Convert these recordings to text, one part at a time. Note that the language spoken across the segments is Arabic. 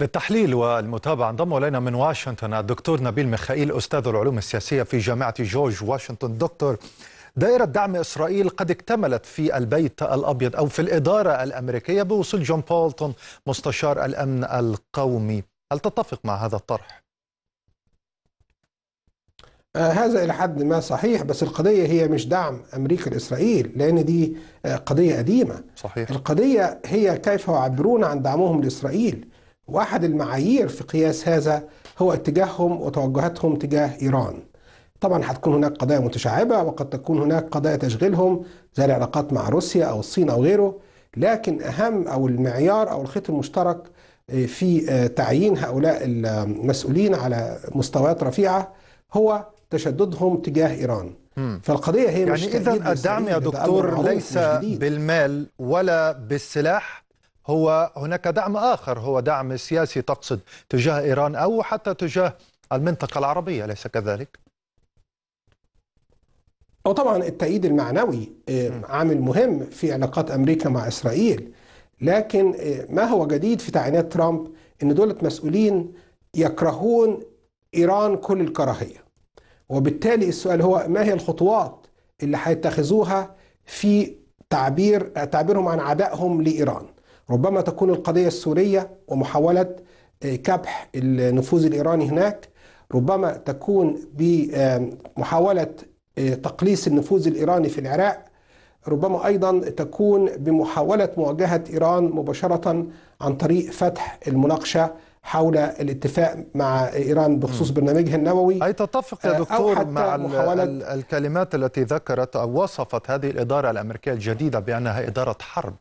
للتحليل والمتابعة انضم إلينا من واشنطن الدكتور نبيل ميخائيل أستاذ العلوم السياسية في جامعة جورج واشنطن دكتور دائرة دعم إسرائيل قد اكتملت في البيت الأبيض أو في الإدارة الأمريكية بوصول جون بولتون مستشار الأمن القومي هل تتفق مع هذا الطرح؟ آه، هذا إلى حد ما صحيح بس القضية هي مش دعم أمريكا لإسرائيل لأن دي آه، قضية قديمة صحيح. القضية هي كيف يعبرون عن دعمهم لإسرائيل واحد المعايير في قياس هذا هو اتجاههم وتوجهاتهم تجاه ايران طبعا هتكون هناك قضايا متشعبه وقد تكون هناك قضايا تشغلهم زي العلاقات مع روسيا او الصين او غيره لكن اهم او المعيار او الخيط المشترك آه، في آه، تعيين هؤلاء المسؤولين على مستويات رفيعه هو تشددهم تجاه ايران فالقضيه هي يعني مش اذا الدعم يا دكتور ليس بالمال ولا بالسلاح هو هناك دعم آخر هو دعم سياسي تقصد تجاه إيران أو حتى تجاه المنطقة العربية أليس كذلك؟ أو طبعا التأييد المعنوي آه، عامل مهم في علاقات أمريكا مع إسرائيل لكن آه، ما هو جديد في تعيينات ترامب أن دولة مسؤولين يكرهون إيران كل الكراهية وبالتالي السؤال هو ما هي الخطوات اللي هيتخذوها في تعبير تعبيرهم عن عدائهم لإيران ربما تكون القضية السورية ومحاولة آه، كبح النفوذ الإيراني هناك ربما تكون بمحاولة آه، آه، تقليص النفوذ الإيراني في العراق ربما أيضا تكون بمحاولة مواجهة إيران مباشرة عن طريق فتح المناقشة حول الاتفاق مع ايران بخصوص برنامجها النووي اي تتفق يا دكتور مع الكلمات التي ذكرت او وصفت هذه الاداره الامريكيه الجديده بانها اداره حرب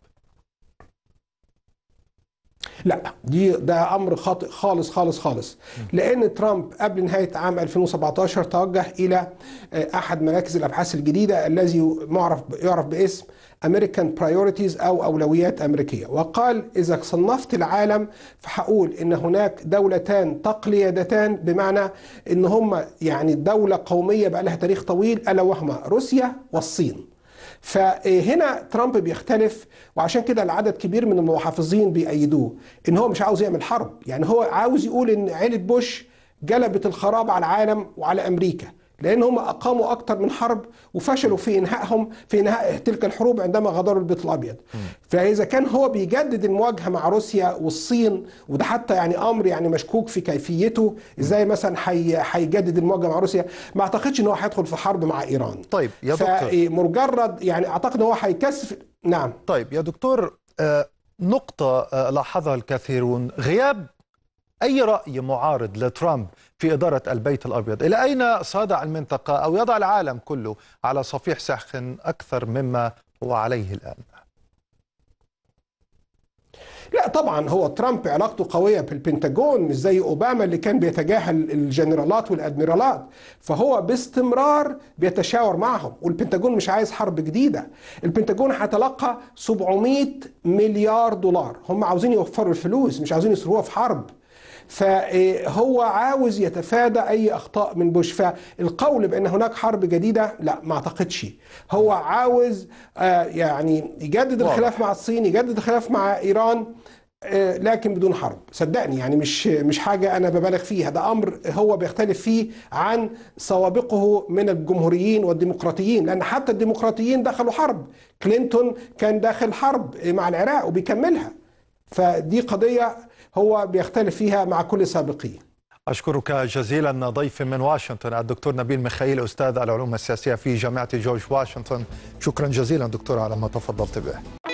لا دي ده امر خاطئ خالص خالص خالص لان ترامب قبل نهايه عام 2017 توجه الى آه، احد مراكز الابحاث الجديده الذي معرف يعرف باسم امريكان برايورتيز او اولويات امريكيه وقال اذا صنفت العالم فهقول ان هناك دولتان تقليدتان بمعنى ان هم يعني دوله قوميه بقى لها تاريخ طويل الا وهما روسيا والصين فهنا ترامب بيختلف وعشان كده العدد كبير من المحافظين بيأيدوه ان هو مش عاوز يعمل حرب يعني هو عاوز يقول ان عيله بوش جلبت الخراب على العالم وعلى امريكا لأن هم أقاموا أكثر من حرب وفشلوا في إنهائهم في إنهاء تلك الحروب عندما غادروا البيت الأبيض فإذا كان هو بيجدد المواجهة مع روسيا والصين وده حتى يعني أمر يعني مشكوك في كيفيته إزاي مثلا هيجدد المواجهة مع روسيا ما أعتقدش إن هو هيدخل في حرب مع إيران طيب يا دكتور إيه، مجرد يعني أعتقد إن هو هيكثف نعم طيب يا دكتور آه، نقطة آه، لاحظها الكثيرون غياب أي رأي معارض لترامب في إدارة البيت الأبيض إلى أين صادع المنطقة أو يضع العالم كله على صفيح ساخن أكثر مما هو عليه الآن لا طبعا هو ترامب علاقته قويه بالبنتاجون مش زي اوباما اللي كان بيتجاهل الجنرالات والادميرالات فهو باستمرار بيتشاور معهم والبنتاجون مش عايز حرب جديده البنتاجون هيتلقى 700 مليار دولار هم عاوزين يوفروا الفلوس مش عاوزين يصرفوها في حرب فهو عاوز يتفادى اي اخطاء من بوش فالقول بان هناك حرب جديده لا ما اعتقدش هو عاوز آه، يعني يجدد الخلاف مع الصين يجدد الخلاف مع ايران آه، لكن بدون حرب صدقني يعني مش مش حاجه انا ببالغ فيها ده امر هو بيختلف فيه عن سوابقه من الجمهوريين والديمقراطيين لان حتى الديمقراطيين دخلوا حرب كلينتون كان داخل حرب مع العراق وبيكملها فدي قضية هو بيختلف فيها مع كل سابقيه أشكرك جزيلا ضيف من واشنطن الدكتور نبيل مخيل أستاذ العلوم السياسية في جامعة جورج واشنطن شكرا جزيلا دكتور على ما تفضلت به